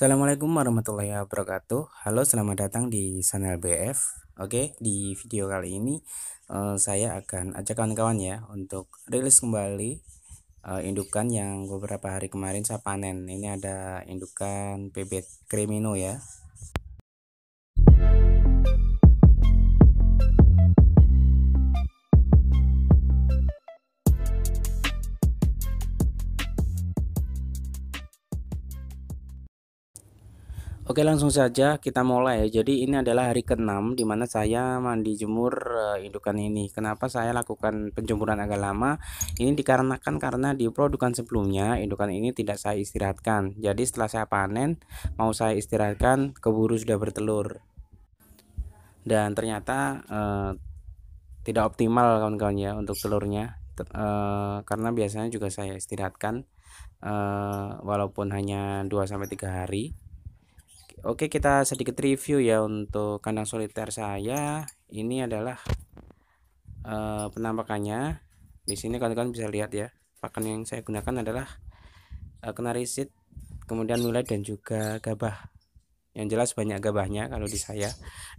Assalamualaikum warahmatullahi wabarakatuh Halo selamat datang di channel BF Oke di video kali ini uh, Saya akan ajak kawan-kawan ya Untuk rilis kembali uh, Indukan yang beberapa hari kemarin saya panen Ini ada indukan bebek kremino ya Oke langsung saja kita mulai ya. jadi ini adalah hari ke-6 dimana saya mandi jemur uh, indukan ini kenapa saya lakukan penjemuran agak lama ini dikarenakan karena di produkan sebelumnya indukan ini tidak saya istirahatkan jadi setelah saya panen mau saya istirahatkan keburu sudah bertelur dan ternyata uh, tidak optimal kawan-kawan ya untuk telurnya uh, karena biasanya juga saya istirahatkan walaupun hanya 2-3 hari Oke kita sedikit review ya untuk kandang soliter saya ini adalah uh, penampakannya di sini kalian bisa lihat ya pakan yang saya gunakan adalah uh, eh, kenari seed kemudian mulai dan juga gabah yang jelas banyak gabahnya kalau di saya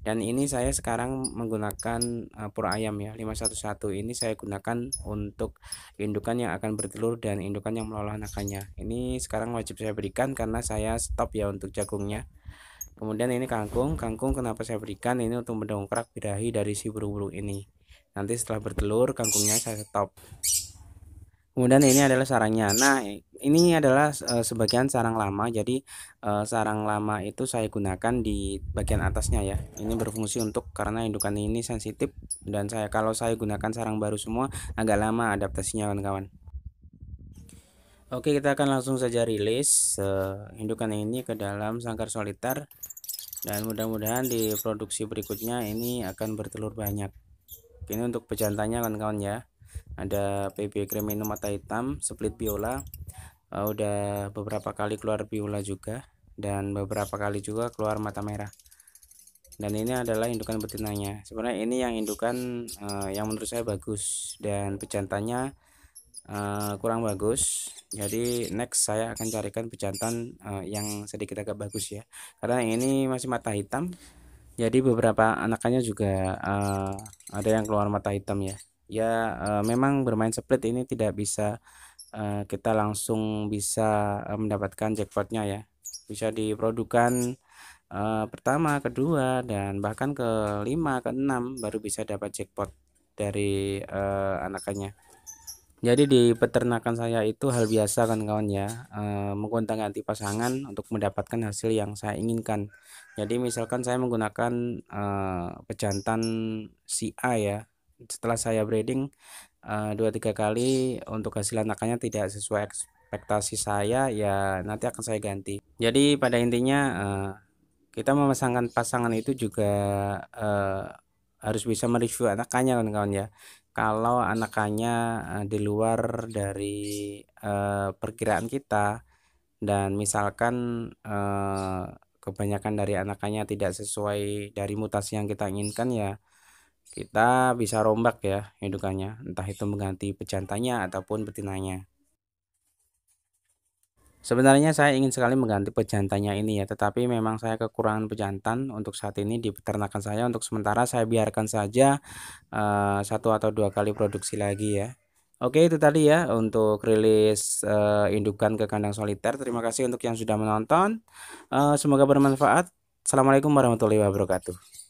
dan ini saya sekarang menggunakan uh, pur ayam ya 511 ini saya gunakan untuk indukan yang akan bertelur dan indukan yang meloloh anakannya ini sekarang wajib saya berikan karena saya stop ya untuk jagungnya kemudian ini kangkung kangkung kenapa saya berikan ini untuk mendongkrak birahi dari si burung-burung ini nanti setelah bertelur kangkungnya saya stop Kemudian ini adalah sarangnya. Nah, ini adalah e, sebagian sarang lama. Jadi e, sarang lama itu saya gunakan di bagian atasnya ya. Ini berfungsi untuk karena indukan ini sensitif dan saya kalau saya gunakan sarang baru semua agak lama adaptasinya kawan-kawan. Oke, kita akan langsung saja rilis e, indukan ini ke dalam sangkar soliter dan mudah-mudahan di produksi berikutnya ini akan bertelur banyak. Ini untuk pejantannya kawan-kawan ya ada PB Kremino mata hitam split biola uh, udah beberapa kali keluar biola juga dan beberapa kali juga keluar mata merah dan ini adalah indukan betinanya sebenarnya ini yang indukan uh, yang menurut saya bagus dan pejantannya uh, kurang bagus jadi next saya akan carikan pejantan uh, yang sedikit agak bagus ya karena yang ini masih mata hitam jadi beberapa anakannya juga uh, ada yang keluar mata hitam ya ya uh, memang bermain split ini tidak bisa uh, kita langsung bisa uh, mendapatkan jackpotnya ya bisa diprodukan uh, pertama kedua dan bahkan kelima keenam baru bisa dapat jackpot dari uh, anakannya jadi di peternakan saya itu hal biasa kan kawan ya e, menggonta ganti pasangan untuk mendapatkan hasil yang saya inginkan. Jadi misalkan saya menggunakan e, pejantan si A ya setelah saya breeding eh, dua uh, tiga kali untuk hasil anakannya tidak sesuai ekspektasi saya ya nanti akan saya ganti jadi pada intinya uh, kita memasangkan pasangan itu juga uh, harus bisa mereview anakannya kawan-kawan ya kalau anakannya uh, di luar dari uh, perkiraan kita dan misalkan uh, kebanyakan dari anakannya tidak sesuai dari mutasi yang kita inginkan ya kita bisa rombak ya indukannya entah itu mengganti pejantannya ataupun betinanya Sebenarnya saya ingin sekali mengganti pejantannya ini ya, tetapi memang saya kekurangan pejantan untuk saat ini di peternakan saya. Untuk sementara saya biarkan saja uh, satu atau dua kali produksi lagi ya. Oke itu tadi ya untuk rilis uh, indukan ke kandang soliter. Terima kasih untuk yang sudah menonton. Uh, semoga bermanfaat. Assalamualaikum warahmatullahi wabarakatuh.